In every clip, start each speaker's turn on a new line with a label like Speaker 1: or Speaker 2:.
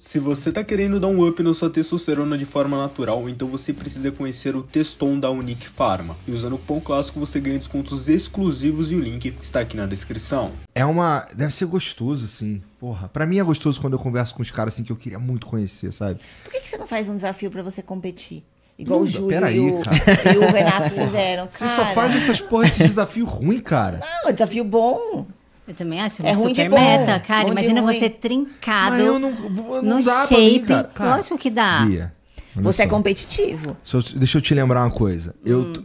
Speaker 1: Se você está querendo dar um up na sua testosterona de forma natural, então você precisa conhecer o Teston da Unique Pharma. E usando o cupom clássico você ganha descontos exclusivos e o link está aqui na descrição. É uma. Deve ser gostoso, assim. Porra, pra mim é gostoso quando eu converso com os caras assim que eu queria muito conhecer, sabe? Por que, que você não
Speaker 2: faz um desafio para você competir? Igual Luda, o Júlio peraí, e, o, e, o, Renato fizeram. Cara. Você só faz essas porras
Speaker 1: de desafio ruim, cara.
Speaker 2: Não, desafio bom. Eu também acho é uma é ruim super de meta, bom. cara. Bom imagina você trincado Mas eu não, eu não no dá shape. Mim, cara. Lógico que dá. Bia, você é só. é competitivo.
Speaker 1: deixa eu te lembrar uma coisa. Eu hum.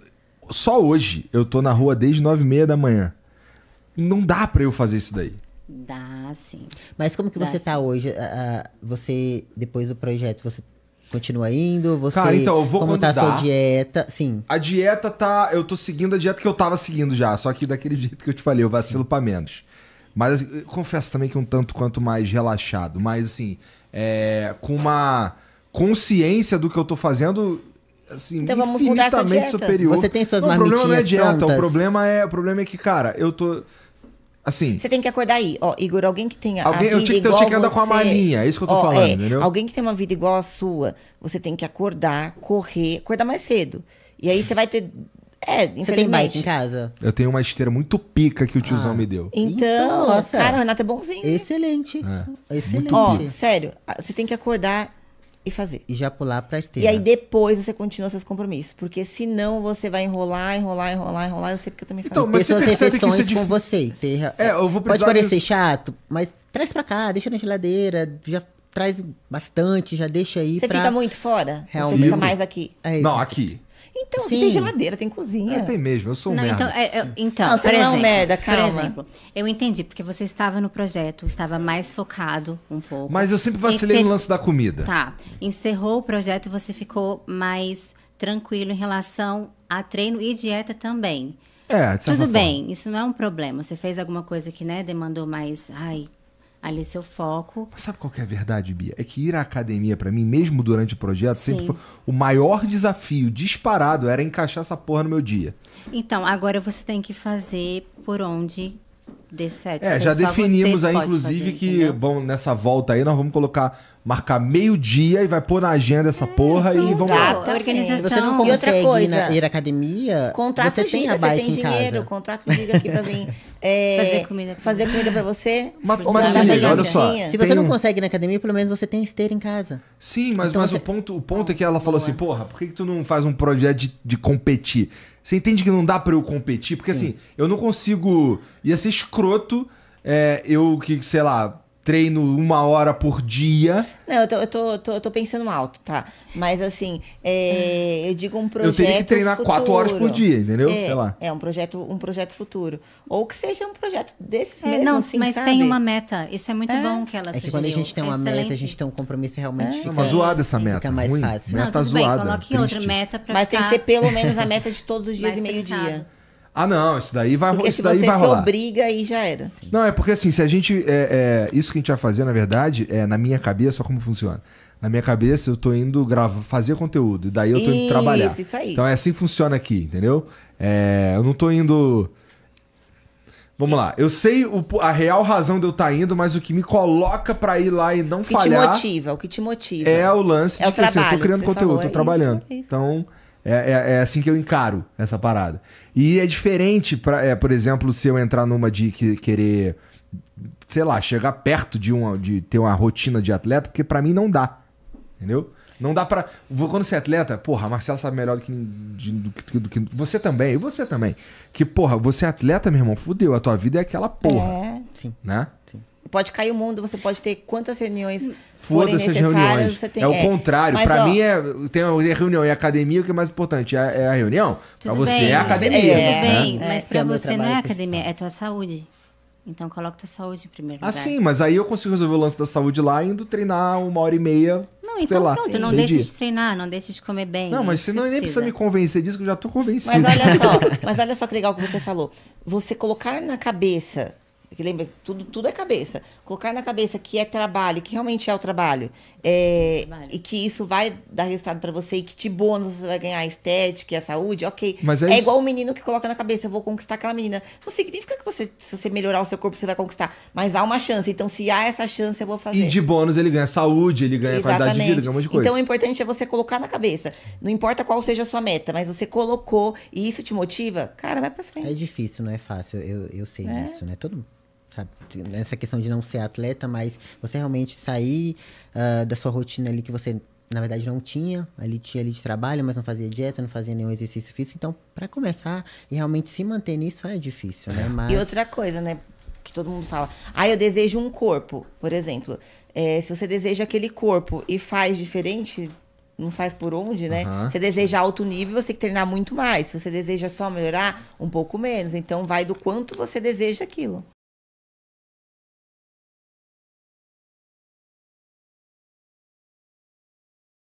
Speaker 1: Só hoje eu tô na rua desde nove e meia da manhã. Não dá para eu fazer isso daí.
Speaker 3: Dá,
Speaker 1: sim. Mas como que dá, você tá sim. tá
Speaker 3: hoje? você, depois do projeto, você continua indo? Você, Cara, então, eu vou como tá a sua dieta? Sim.
Speaker 1: A dieta tá... Eu tô seguindo a dieta que eu tava seguindo já. Só que daquele jeito que eu te falei, eu vacilo sim. pra menos. Mas assim, confesso também que um tanto quanto mais relaxado. Mas assim, é, com uma consciência do que eu tô fazendo
Speaker 2: assim, então vamos infinitamente superior. Você tem suas não, O problema não é
Speaker 1: dieta, prontas. o problema é, o problema é que, cara, eu tô assim.
Speaker 2: Você tem que acordar aí, ó, Igor, alguém que tenha alguém, a vida eu tinha, igual eu tinha que andar você, com a malinha, é isso que eu tô ó, é, falando, é, entendeu? Alguém que tem uma vida igual a sua, você tem que acordar, correr, acordar mais cedo. E aí você vai ter é, infelizmente. Você tem bike em casa?
Speaker 1: Eu tenho uma esteira muito pica que o tiozão ah, me deu.
Speaker 2: Então, então nossa. cara, o Renato é bonzinho. Excelente. É. Excelente. Ó, sério, você tem que acordar e fazer. E
Speaker 3: já pular pra esteira. E aí
Speaker 2: depois você continua seus compromissos. Porque senão você vai enrolar, enrolar, enrolar, enrolar. Eu sei porque eu também faço. Então, mas você suas é refeições é com
Speaker 3: você. Ter... É, eu vou precisar Pode parecer de... chato, mas traz pra cá, deixa na geladeira, já traz bastante, já deixa aí. Você pra... fica muito
Speaker 2: fora? Realmente. Você fica mais aqui?
Speaker 1: É não, aqui. Então, tem geladeira,
Speaker 2: tem cozinha.
Speaker 1: É, tem mesmo, eu sou um não, merda. Então,
Speaker 2: é, eu, então não, você não exemplo, é um merda, calma. Por exemplo, eu entendi, porque você estava no projeto, estava mais focado um pouco. Mas eu sempre vacilei Enter... no lance
Speaker 1: da comida. Tá.
Speaker 2: Encerrou o projeto e você ficou mais tranquilo em relação a treino e dieta também. É, Tudo bem, isso não é um problema. Você fez alguma coisa que, né, demandou mais. Ai,
Speaker 1: ali seu foco. Mas sabe qual que é a verdade, Bia? É que ir à academia, para mim, mesmo durante o projeto, Sim. sempre foi o maior desafio disparado era encaixar essa porra no meu dia.
Speaker 2: Então, agora você tem que fazer por onde dê certo. É, Sei já definimos aí, inclusive, fazer, que
Speaker 1: bom, nessa volta aí nós vamos colocar marcar meio-dia e vai pôr na agenda essa porra e vamos lá. Exato,
Speaker 2: organização. Você não consegue e outra coisa,
Speaker 3: ir, na, ir à academia, contrato você tem giga, a bike você tem dinheiro, casa.
Speaker 2: contrato giga aqui pra mim é, fazer comida. Fazer comida pra você. Mas, mas olha só. Se você não
Speaker 3: consegue ir na academia, pelo menos você tem esteira em casa.
Speaker 1: Sim, mas, então mas você... o, ponto, o ponto é que ela falou Boa. assim, porra, por que, que tu não faz um projeto de, de competir? Você entende que não dá para eu competir? Porque Sim. assim, eu não consigo... Ia ser escroto é, eu que, sei lá treino uma hora por dia.
Speaker 2: Não, eu tô, eu tô, tô, tô pensando alto, tá? Mas assim, é, eu digo um projeto. Eu teria que treinar futuro. quatro horas por dia, entendeu? É, Sei lá. É um projeto, um projeto futuro. Ou que seja um projeto desses é, mesmo, Não, assim, mas sabe? tem uma meta. Isso é muito é. bom que ela é que quando a gente tem uma Excelente. meta, a
Speaker 3: gente tem um compromisso realmente. É. uma zoada essa meta. Fica mais
Speaker 1: ruim. Meta tudo zoada. Bem, coloque outra
Speaker 2: meta pra Mas ficar... tem que ser pelo menos a meta de todos os dias e meio-dia.
Speaker 1: Ah, não, isso daí vai, porque isso daí vai rolar. se você se
Speaker 2: obriga, aí já era.
Speaker 1: Não, é porque assim, se a gente... É, é, isso que a gente vai fazer, na verdade, é na minha cabeça, só como funciona. Na minha cabeça, eu tô indo gravar, fazer conteúdo. E daí eu tô indo trabalhar. Isso, isso aí. Então é assim que funciona aqui, entendeu? É, eu não tô indo... Vamos lá. Eu sei o, a real razão de eu estar tá indo, mas o que me coloca para ir lá e não o que Te motiva,
Speaker 2: o que te motiva. É o lance é de o que trabalho, assim, eu tô criando conteúdo, falou, tô é trabalhando. Isso, é isso.
Speaker 1: Então, é, é, é, assim que eu encaro essa parada. E é diferente, pra, é, por exemplo, se eu entrar numa de que, querer, sei lá, chegar perto de, uma, de ter uma rotina de atleta, porque para mim não dá. Entendeu? Não dá pra. Quando você é atleta, porra, a Marcela sabe melhor do que, de, do, que, do que. Você também, e você também. Que, porra, você é atleta, meu irmão, fudeu. A tua vida é aquela porra. É, sim. Né? Sim
Speaker 2: pode cair o mundo, você pode ter quantas reuniões forem necessárias. Reuniões. Você tem, é o é. contrário. Para mim,
Speaker 1: é, tem a reunião e academia, o que é mais importante? É, é a reunião? Para você bem, é a academia. É, tudo né? bem, é. mas é, para é você não é academia,
Speaker 2: é é tua saúde. Então coloca tua saúde em primeiro ah, lugar. Ah,
Speaker 1: sim, mas aí eu consigo resolver o lance da saúde lá indo treinar uma hora e meia. Não, então lá, pronto, não Entendi. deixe de
Speaker 2: treinar, não deixe de comer bem. Não, mas você não precisa. nem precisa me
Speaker 1: convencer disso, que eu já tô convencido. Mas olha só,
Speaker 2: mas olha só que legal que você falou. Você colocar na cabeça porque lembra, tudo, tudo é cabeça. Colocar na cabeça que é trabalho, que realmente é o trabalho. É, trabalho. E que isso vai dar resultado para você e que te bônus você vai ganhar a estética e a saúde, ok. Mas é, é igual o menino que coloca na cabeça, eu vou conquistar aquela menina. Não significa que você, se você melhorar o seu corpo, você vai conquistar. Mas há uma chance. Então, se há essa chance, eu vou fazer. E de
Speaker 1: bônus ele ganha saúde, ele ganha Exatamente. qualidade de vida, ganha um monte de coisa. Então, o
Speaker 2: importante é você colocar na cabeça. Não importa qual seja a sua meta, mas você colocou e isso te motiva, cara, vai pra
Speaker 3: frente. É difícil, não é fácil. Eu, eu sei é. disso, né? Todo mundo Sabe? Nessa questão de não ser atleta, mas você realmente sair uh, da sua rotina ali que você na verdade não tinha, ali tinha ali de trabalho, mas não fazia dieta, não fazia nenhum exercício físico. Então, para começar e realmente se manter nisso é difícil, né? Mas... E outra
Speaker 2: coisa, né? Que todo mundo fala, ah, eu desejo um corpo, por exemplo. É, se você deseja aquele corpo e faz diferente, não faz por onde, né? Uhum. Você deseja alto nível, você tem que treinar muito mais. Se você deseja só melhorar,
Speaker 1: um pouco menos. Então, vai do quanto você deseja aquilo.